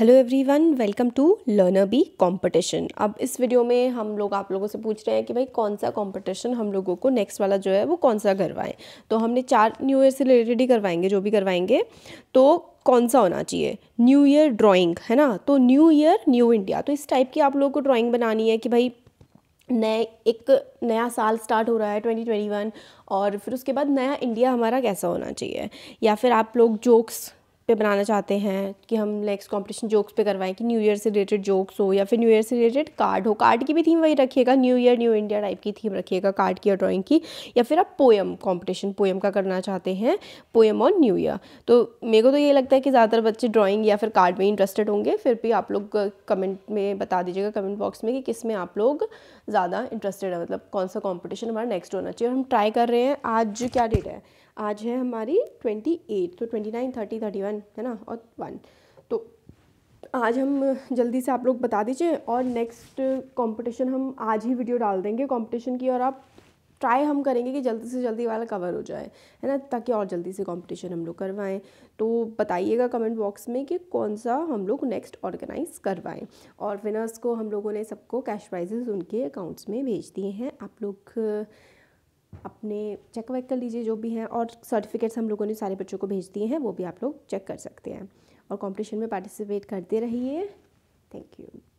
hello everyone welcome to learner B competition अब इस video में हम लोग आप लोगों से पूछ रहे हैं कि भाई कौन सा कंपटीशन हम लोगों को नेक्स्ट वाला जो है वो कौन सा करवाएं तो हमने चार न्यू ईयर से रिलेटेड ही करवाएंगे जो भी करवाएंगे तो कौन सा होना चाहिए न्यू ईयर ड्राइंग है ना तो न्यू ईयर न्यू इंडिया तो इस टाइप की आप लोगों को ड्राॅइंग बनानी है कि भाई नए एक नया साल स्टार्ट हो रहा है 2021 और फिर उसके बाद नया इंडिया हमारा कैसा होना चाहिए या फिर आप लोग जोक्स पे बनाना चाहते हैं कि हम नेक्स्ट कॉम्पिटिशन जोक्स पे करवाएं कि न्यू ईयर से रिलेटेड जोक्स हो या फिर न्यू ईयर से रिलेटेड कार्ड हो कार्ड की भी थीम वही रखिएगा new year new India type की थीम रखिएगा कार्ड की और ड्राइंग की या फिर आप पोएम कॉम्पिटिशन पोएम का करना चाहते हैं पोएम ऑन न्यू ईयर तो मेरे को तो ये लगता है कि ज़्यादातर बच्चे ड्राॅइंग या फिर कार्ड में इंटरेस्टेड होंगे फिर भी आप लोग कमेंट में बता दीजिएगा कमेंट बॉक्स में कि किस में आप लोग ज़्यादा इंटरेस्टेड है मतलब कौन सा कॉम्पिटिशन हमारा नेक्स्ट होना चाहिए और हम ट्राई कर रहे हैं आज क्या डेट है आज है हमारी ट्वेंटी एट तो twenty nine thirty thirty one है ना और वन तो आज हम जल्दी से आप लोग बता दीजिए और नेक्स्ट कंपटीशन हम आज ही वीडियो डाल देंगे कंपटीशन की और आप ट्राई हम करेंगे कि जल्दी से जल्दी वाला कवर हो जाए है ना ताकि और जल्दी से कंपटीशन हम लोग करवाएं तो बताइएगा कमेंट बॉक्स में कि कौन सा हम लोग नेक्स्ट ऑर्गेनाइज करवाएं और विनर्स को हम लोगों ने सबको कैश प्राइजेस उनके अकाउंट्स में भेज दिए हैं आप लोग अपने चेक वेक कर लीजिए जो भी हैं और सर्टिफिकेट्स हम लोगों ने सारे बच्चों को भेज दिए हैं वो भी आप लोग चेक कर सकते हैं और कॉम्पिटिशन में पार्टिसिपेट करते रहिए थैंक यू